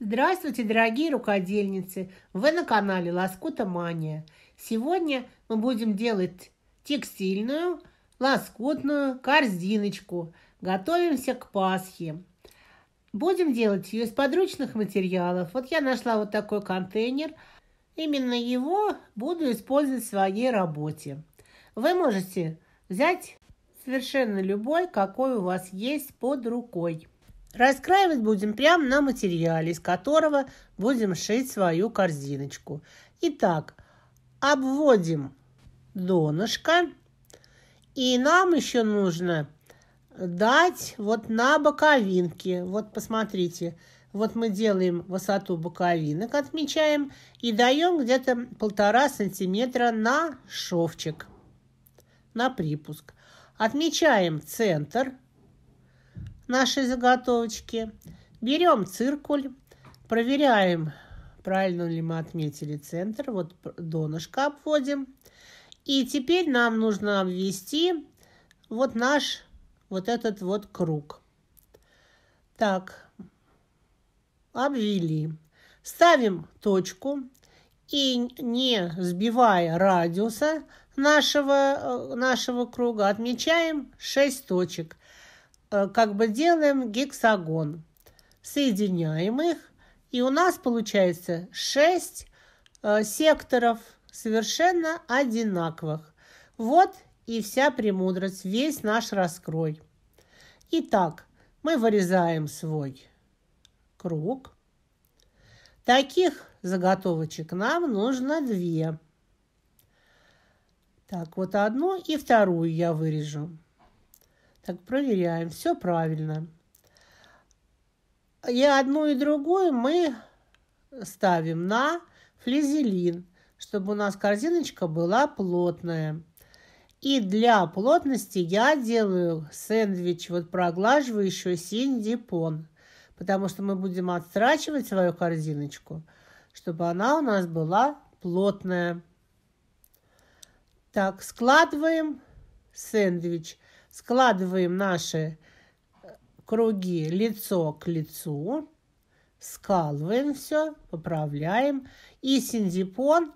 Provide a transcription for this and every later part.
Здравствуйте, дорогие рукодельницы! Вы на канале Лоскута Мания. Сегодня мы будем делать текстильную, лоскутную корзиночку. Готовимся к Пасхе. Будем делать ее из подручных материалов. Вот я нашла вот такой контейнер. Именно его буду использовать в своей работе. Вы можете взять совершенно любой, какой у вас есть под рукой. Раскраивать будем прямо на материале, из которого будем шить свою корзиночку. Итак, обводим донышко. И нам еще нужно дать вот на боковинке. Вот посмотрите, вот мы делаем высоту боковинок, отмечаем, и даем где-то полтора сантиметра на шовчик, на припуск. Отмечаем центр – нашей заготовочки, берем циркуль, проверяем, правильно ли мы отметили центр, вот донышко обводим. И теперь нам нужно обвести вот наш вот этот вот круг. Так, обвели. Ставим точку и не сбивая радиуса нашего, э, нашего круга, отмечаем 6 точек. Э, как бы делаем гексагон. Соединяем их, и у нас получается 6 э, секторов совершенно одинаковых. Вот и вся премудрость, весь наш раскрой. Итак, мы вырезаем свой круг. Таких заготовочек нам нужно две. Так, вот одну и вторую я вырежу. Так, проверяем. Все правильно. И одну и другую мы ставим на флизелин, чтобы у нас корзиночка была плотная. И для плотности я делаю сэндвич вот проглаживающий синдипон, потому что мы будем отстрачивать свою корзиночку, чтобы она у нас была плотная. Так, складываем сэндвич – Складываем наши э, круги лицо к лицу, скалываем все, поправляем. И синдипон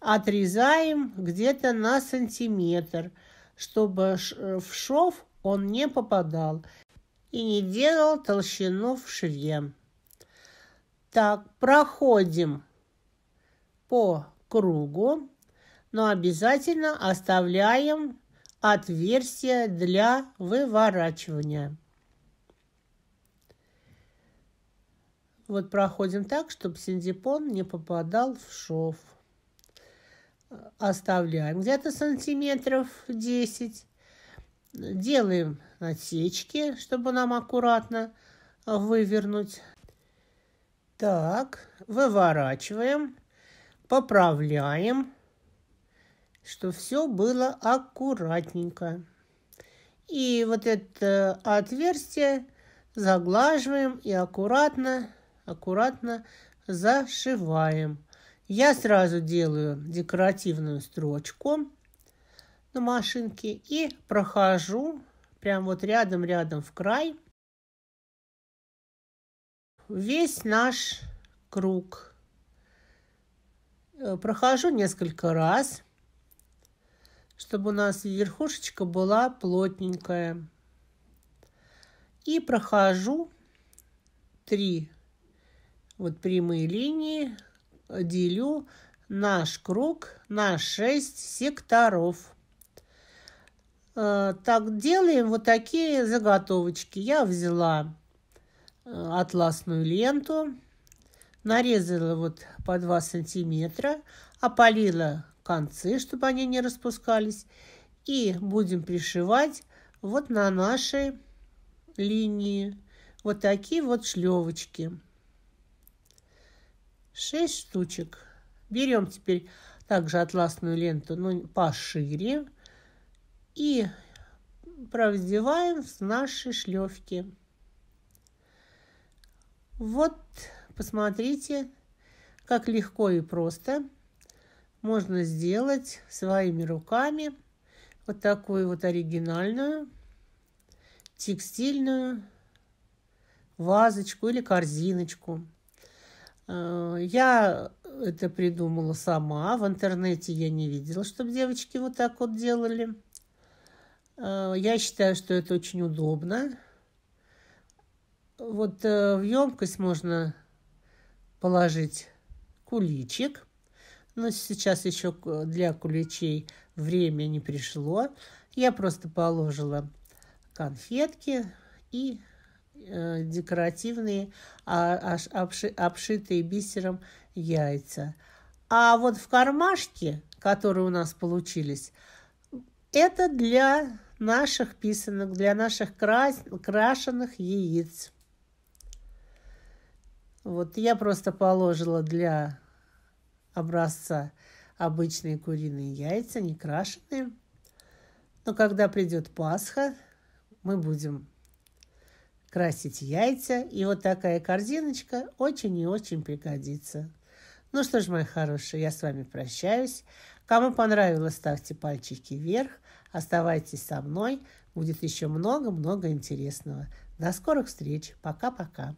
отрезаем где-то на сантиметр, чтобы э, в шов он не попадал и не делал толщину в шве. Так, проходим по кругу, но обязательно оставляем отверстие для выворачивания. Вот проходим так, чтобы синдипон не попадал в шов. Оставляем где-то сантиметров 10. Делаем отсечки, чтобы нам аккуратно вывернуть. Так, выворачиваем, поправляем что все было аккуратненько. И вот это отверстие заглаживаем и аккуратно, аккуратно зашиваем. Я сразу делаю декоративную строчку на машинке и прохожу прям вот рядом-рядом в край весь наш круг. Э, прохожу несколько раз – чтобы у нас верхушечка была плотненькая. И прохожу 3 вот прямые линии, делю наш круг на 6 секторов. Э, так, делаем вот такие заготовочки. Я взяла э, атласную ленту, нарезала вот по 2 сантиметра, опалила концы, чтобы они не распускались. И будем пришивать вот на нашей линии вот такие вот шлевочки. 6 штучек. Берем теперь также атласную ленту, но ну, пошире. И провздеваем с нашей шлевки. Вот, посмотрите, как легко и просто – можно сделать своими руками вот такую вот оригинальную текстильную вазочку или корзиночку. Э, я это придумала сама. В интернете я не видела, чтобы девочки вот так вот делали. Э, я считаю, что это очень удобно. Вот э, в емкость можно положить куличик – но сейчас еще э, для куличей время не пришло. Я просто положила конфетки и э, декоративные, а, а, обши, обшитые бисером яйца. А вот в кармашке, которые у нас получились, это для наших писанок, для наших крас... крашеных яиц. Вот я просто положила для образца обычные куриные яйца, не крашеные. Но когда придет Пасха, мы будем красить яйца. И вот такая корзиночка очень и очень пригодится. Ну что ж, мои хорошие, я с вами прощаюсь. Кому понравилось, ставьте пальчики вверх. Оставайтесь со мной. Будет еще много-много интересного. До скорых встреч. Пока-пока.